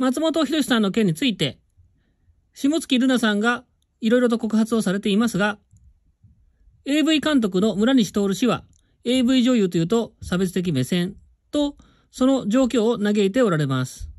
松本博さんの件について、下月ルナさんがいろいろと告発をされていますが、AV 監督の村西徹氏は、AV 女優というと差別的目線と、その状況を嘆いておられます。